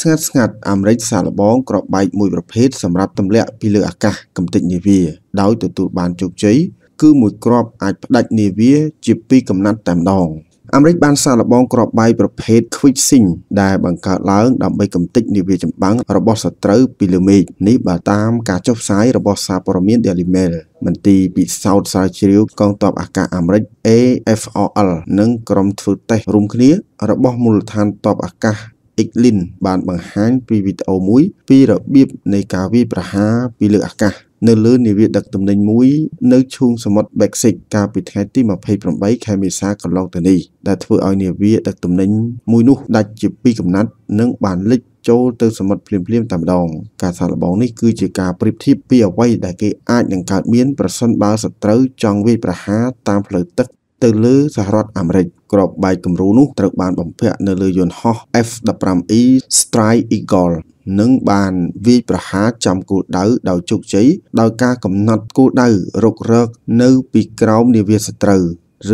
ស្ងាត់ស្ងាត់អាមេរិកសាឡបងក្របបែកមួយប្រភេទសម្រាប់ទម្លាក់ពីលើអាកាសកំទេចនាវាដោយទទួលបានជោគជ័យគឺមួយក្របអាចផ្ដាច់នាវាជាពីរកំណាត់តែម្ដងអាមេរិកបានសាឡបងក្របបែកប្រភេទ Quick Sing ដែលបង្កើតឡើងដើម្បីកំទេចនាវាចម្បាំងរបស់សត្រូវពីលើមេឃនេះបើតាមការចុះផ្សាយរបស់សារព័ត៌មាន Daily Mail មន្ទីរពិសោធន៍ស្រាវជ្រាវកងទ័ពអាកាសអាមេរិក AFOL និងក្រុមធ្វើតេស្តរួមគ្នារបស់មូលដ្ឋានទ័ពអាកាសអ៊ីកលីនបានបង្ហាញពីវីដេអូមួយ ពីរបៀបនៃការវាយប្រហារពីលើអាកាស នៅលើនាវាដឹកទំនិញមួយនៅឈូងសមុទ្រ Baltic កាលពីថ្ងៃទី28ខែមេសាកន្លងទៅនេះដែលធ្វើឲ្យនាវា ដឹកទំនិញមួយនោះដាច់ជាពីរកំណាត់ និង បានលិចចូលទៅសមុទ្រភ្លាមៗតែម្ដងការសាកល្បងនេះគឺជាការប្រៀបធៀបពីអ្វីដែលគេអាចនឹងកើតមានប្រសិនបើសត្រូវចង់វាយប្រហារតាមផ្លូវទឹកទៅលើសហរដ្ឋអាមេរិកក្របបែកគំរូនោះត្រូវបាន បំពាក់នៅលើយន្តហោះ F-15E Strike Eagle នឹងបានវាយប្រហារចំគោលដៅដោយជោគជ័យដោយការកំណត់គោលដៅរុករកនៅពីក្រោមនាវាសត្រូវ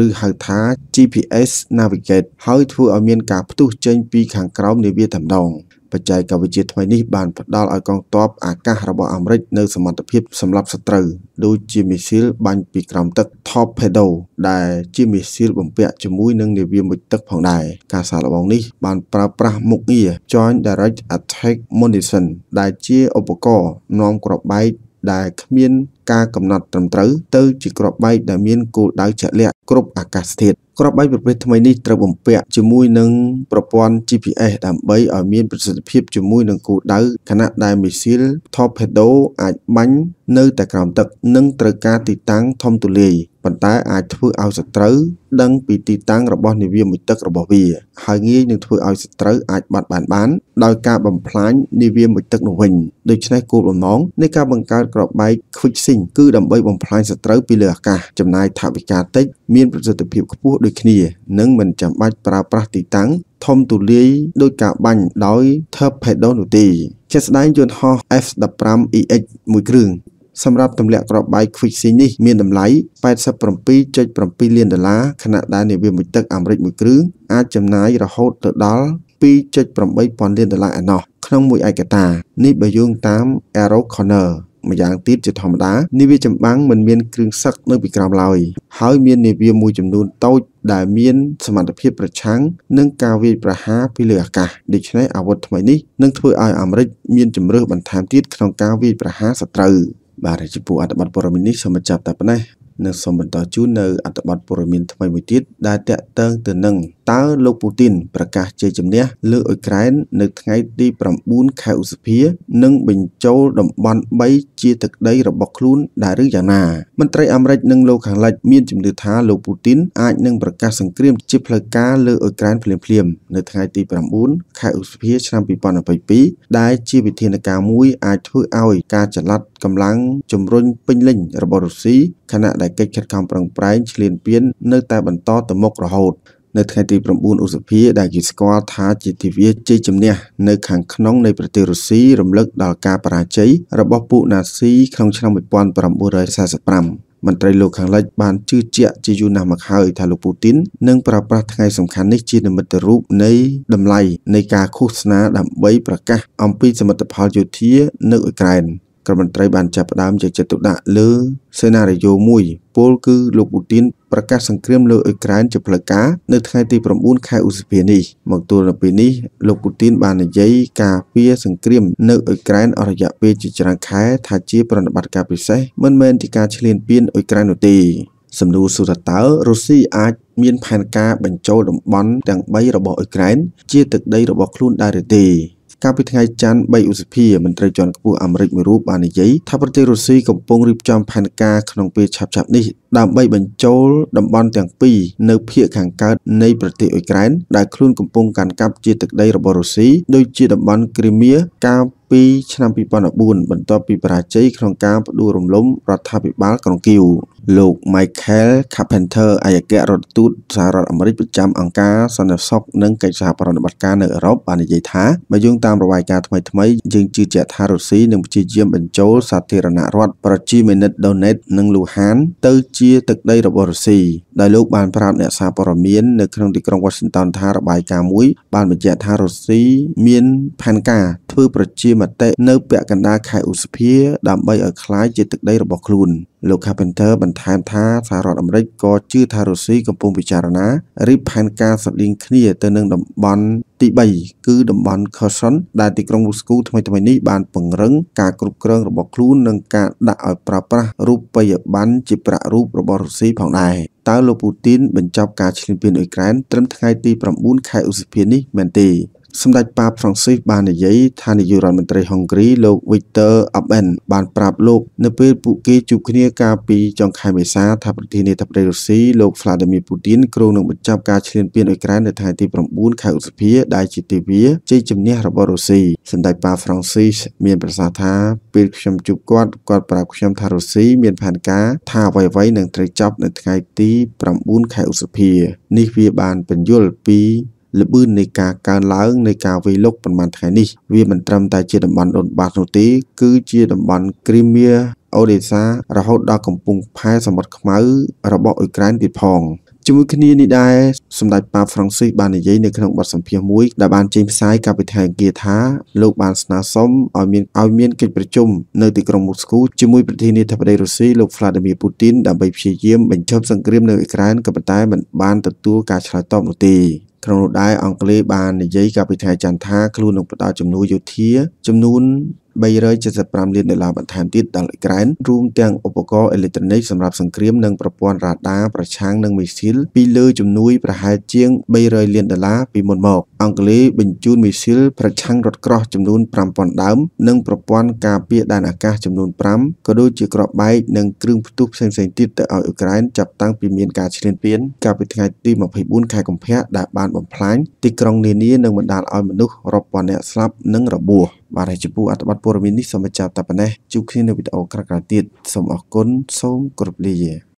ឬហៅថា GPS Navigate ហើយធ្វើឲ្យមានការផ្ទុះចេញពីខាងក្រោមនាវាតែម្ដង។បច្ចេកវិទ្យាថ្មីនេះបានផ្ដល់ឲ្យកងទ័ពអាកាសរបស់អាមេរិកនៅសមត្ថភាពសម្លាប់សត្រូវដូចជាមីស៊ីលបាញ់ពីក្រោមទឹក Torpedo ដែលជាមីស៊ីលបំពាក់ជាមួយនឹងនាវាមុជទឹកផងដែរការសាកល្បងនេះបានប្រើប្រាស់មុខងារ Joint Direct Attack Munition ដែលជាឧបករណ៍នាំគ្រាប់បែកដែលគ្មានការកំណត់ត្រឹមត្រូវទៅជាគ្រាប់បែកដែលមានគោលដៅជាក់លាក់គ្រប់អាកាសធាតុក្របបាយប្រភេទថ្មីនេះត្រូវបំពាក់ជាមួយនឹងប្រព័ន្ធ GPS ដើម្បីឲ្យមានប្រសិទ្ធភាពជាមួយនឹងគោលដៅខណៈដែលមីស៊ីល Torpedo អាចបាញ់នៅតែក្រោមទឹកនិងត្រូវការទីតាំងធំទូលាយប៉ុន្តែអាចធ្វើឲ្យសត្រូវដឹងពីទីតាំងរបស់នាវាមួយទឹករបស់វា ហើយងាយនឹងធ្វើឲ្យសត្រូវអាចបាត់បានបានដោយការបំផ្លាញនាវាមួយទឹកនោះវិញដូច្នេះគោលបំណងនៃការបង្កើតក្របបែក Quick Sink គឺដើម្បីបំផ្លាញសត្រូវពីលើអាកាសចំណាយថវិកាតិចមានប្រសិទ្ធភាពខ្ពស់ដូចគ្នា និងមិនចាំបាច់ប្រើប្រាស់ទីតាំងធំទូលាយដោយការបាញ់ដោយ Torpedo នោះទេជាក់ស្ដែងយន្តហោះ F-15EX មួយគ្រឿងសម្រាប់ទម្លាក់ក្របបាយ Quick Sing នេះ មានតម្លៃ87.7លានដុល្លារខណៈដែលនាវាមួយទឹកអាមេរិកមួយគ្រឿងអាចចំណាយរហូតទៅដល់2.8ពាន់លានដុល្លារឯណោះក្នុងមួយឯកតានេះបើយោងតាម Aero Corner ម្យ៉ាងទៀតជាធម្មតានាវាចម្បាំងមិនមាន គ្រឿងសឹកនៅពីក្រោមឡើយហើយមាននាវាមួយចំនួនតូចដែលមាន សមត្ថភាពប្រឆាំងនឹងការវាយប្រហារពីលើអាកាសដូច្នេះអាវុធថ្មីនេះនឹងធ្វើឲ្យអាមេរិកមានជំរឿសបន្ថែមទៀតក្នុងការវាយប្រហារសត្រូវ។បាទចំពោះអត្ថបទព័ត៌មាននេះសូមបញ្ចប់តែប៉ុណ្ណេះនិងសូមបន្តជូននៅអត្ថបទព័ត៌មានថ្មីមួយទៀតដែលតាក់ទងទៅនឹងតើលោកពូទីនប្រកាសជ័យជំនះលើអ៊ុយក្រែន នៅថ្ងៃទី9ខែឧសភានិងបញ្ចូលតំបន់3ជាទឹកដីរបស់ខ្លួនដែរឬយ៉ាងណាមន្ត្រីអាមេរិកនិងលោកខាងលិចមានជំនឿថាលោកពូទីនអាចនឹងប្រកាសសង្គ្រាមជាផ្លូវការលើអ៊ុយក្រែនភ្លាមៗនៅថ្ងៃទី9ខែឧសភាឆ្នាំ2022ដែលជាវិធានការមួយ អាចធ្វើឲ្យការចល័តកម្លាំងជំរុញពេញលេញរបស់រុស្ស៊ីខណៈដែលកិច្ចខិតខំប្រឹងប្រែងឈ្លានពាននៅតែបន្តទៅមុខរហូតនៅថ្ងៃទី9ឧសភាដែលគេស្គាល់ថាជាទិវាជ័យជំនះនៅខាងក្នុងនៃប្រទេសរុស្ស៊ីរំលឹកដល់ការបរាជ័យរបស់ពួកណាស៊ីក្នុងឆ្នាំ1945មន្ត្រីលោកខាងលិចបានជឿជាក់ជាយូរណាស់មកហើយថាលោកពូទីននឹងប្រើប្រាស់ថ្ងៃសំខាន់នេះជានិមិត្តរូបនៃតម្លៃនៃការឃោសនាដើម្បីប្រកាស អំពីសមិទ្ធផលយោធានៅអ៊ុយក្រែនក្រមមន្ត្រីបានចាប់ផ្ដើមយកចិត្តទុកដាក់លើសេណារីយ៉ូមួយពលគឺលោកពូទីនប្រកាសសង្គ្រាមលើអ៊ុយក្រែនជាផ្លូវការនៅថ្ងៃទី9ខែឧសភានេះមកទល់នឹងពេលនេះលោកពូទីនបាននិយាយការពារសង្គ្រាមនៅអ៊ុយក្រែនអស់រយៈពេលជាច្រើនខែថាជាប្រតិបត្តិការពិសេស មិនមែនជាការឈ្លានពានអ៊ុយក្រែននោះទេសំណួរសុថាតើរុស្ស៊ីអាចមានផែនការបញ្ចូលតំបន់ទាំង3របស់អ៊ុយក្រែនជាទឹកដីរបស់ខ្លួនដែរឬទេកាលពីថ្ងៃច័ន្ទ3ឧសភាមន្ត្រីជាន់ខ្ពស់អាមេរិកមួយរូបបាននិយាយថាប្រទេសរុស្ស៊ីកំពុងរៀបចំផែនការក្នុងពេលឆាប់ៗនេះដើម្បីបញ្ចូលតំបន់ទាំងពីរនៅភូមិខាងកើតនៃប្រទេសអ៊ុយក្រែនដែលខ្លួនកំពុងកាន់កាប់ជាទឹកដីរបស់រុស្ស៊ីដូចជាតំបន់គ្រីមៀកាលពីឆ្នាំ2014បន្ទាប់ពីបរាជ័យក្នុងការផ្ដួលរំលំរដ្ឋាភិបាលក្រុងគៀវ។លោក Michael Carpenter អគ្គរដ្ឋទូតសហរដ្ឋអាមេរិកប្រចាំអង្គការសន្តិសុខនិងកិច្ចសហប្រតិបត្តិការនៅអឺរ៉ុបបាននិយាយថាបើយោងតាមរបាយការណ៍ថ្មីៗយើងជឿជាក់ថារុស្ស៊ីនឹងព្យាយាមបញ្ចូលសាធារណរដ្ឋប្រជាមានិត Donetsk និង Luhansk ទៅជាទឹកដីរបស់រុស្ស៊ីដោយលោកបានប្រាប់អ្នកសារព័ត៌មាននៅក្នុងទីក្រុង Washington ថារបាយការណ៍មួយបានបញ្ជាក់ថារុស្ស៊ីមានផែនការធ្វើប្រជាមតិនៅពាក់កណ្ដាលខែឧសភាដើម្បីឲ្យคล้ายជាទឹកដីរបស់ខ្លួនលោក Carpenter បន្ថែមថាសហរដ្ឋអាមេរិកក៏ជឿថារុស្ស៊ីកំពុងពិចារណារៀបផែនការស្តីងគ្នាទៅនឹងតំបន់ទី3គឺតំបន់ Kherson ដែលទីក្រុងមូស្គូថ្មីៗនេះបាន ពង្រឹងការគ្រប់គ្រងរបស់ខ្លួននិងការដាក់ឲ្យប្រើប្រាស់រូបិយប័ណ្ណជាប្រាក់រូបរបស់រុស្ស៊ីផងដែរតើលោកពូទីនបញ្ចប់ការឈ្លានពានអ៊ុយក្រែនត្រឹមថ្ងៃទី9ខែឧសភានេះមែនទេសម្ដេចប៉ាហ្វ្រង់ស៊ីសបាននិយាយថានាយករដ្ឋមន្ត្រីហុងគ្រីលោក Viktor Orbán បានប្រាប់លោក នៅពេលពួកគេជួបគ្នាកាលពីចុងខែមេសាថាប្រធានាធិបតីរុស្ស៊ីលោក Vladimir Putin គ្រោងនឹងបញ្ចប់ការឈ្លានពានអ៊ុយក្រែននៅថ្ងៃទី9ខែឧសភាដែលជាទិវាជ័យជំនះរបស់រុស្ស៊ីសម្ដេចប៉ាហ្វ្រង់ស៊ីសមានប្រសាសន៍ថាពេលខ្ញុំជួបគាត់គាត់ប្រាប់ខ្ញុំថារុស្ស៊ីមានផែនការថាអ្វីៗនឹងត្រូវចប់នៅថ្ងៃទី9ខែឧសភានេះវាបានបញ្យល់ពីល្បឿននៃការកើនឡើងនៃការវាយលុកប្រមាណថ្ងៃនេះវាមិនត្រឹមតែជាតំបន់ដូនបាតនោះទេគឺជាតំបន់គ្រីមៀអូដេសារហូតដល់កំពង់ផែសមុទ្រខ្មៅរបស់អ៊ុយក្រែនទៀតផងជាមួយគ្នានេះដែរសម្ដេចប៉ាហ្វ្រង់ស៊ីសបាននិយាយនៅក្នុងបទសម្ភាសន៍មួយដែលបានចេញផ្សាយកាលពីថ្ងៃអង្គារថាលោកបានស្នើសុំឲ្យមានឲ្យមានកិច្ចប្រជុំនៅទីក្រុងមូស្គូជាមួយប្រធានាធិបតីរុស្ស៊ីលោក Vladimir Putin ដើម្បីព្យាយាមបញ្ឈប់សង្គ្រាមនៅអ៊ុយក្រែនក៏ប៉ុន្តែមិនបានទទួលការឆ្លើយតបនោះទេក្នុងនោះដែរអង់គ្លេសបាននិយាយកាលពីថ្ងៃច័ន្ទថាខ្លួននឹងផ្តល់ជំនួយយោធា ចំនួន375លានដុល្លារបន្ថែមទៀតដល់អ៊ុយក្រែន រួមទាំងឧបករណ៍អេឡិចត្រូនិកសម្រាប់សង្គ្រាមនិងប្រព័ន្ធរ៉ាដាប្រឆាំងនឹងមីស៊ីលពីលើជំនួយប្រហែលជាង300លានដុល្លារពីមុនមកអង់គ្លេសបញ្ជូនមីស៊ីលប្រឆាំងរថក្រោះចំនួន5000ដើមនិងប្រព័ន្ធការពារដែនអាកាសចំនួន5ក៏ដូចជាក្របបែកនិងគ្រឿងផ្ទុះផ្សេងៗទៀតទៅឲ្យអ៊ុយក្រែនចាប់តាំងពីមានការឈ្លានពានកាលពីថ្ងៃទី24ខែកុម្ភៈដែលបានបំផ្លាញទីក្រុងនានានិងបណ្ដាលឲ្យមនុស្សរាប់ពាន់អ្នកស្លាប់និងរបួសបាទហើយចំពោះអត្ថបទព័ត៌មាននេះសូមបញ្ចប់តែប៉ុណ្ណេះជួបគ្នានៅវីដេអូក្រោយៗទៀតសូមអរគុណសូមគោរពលា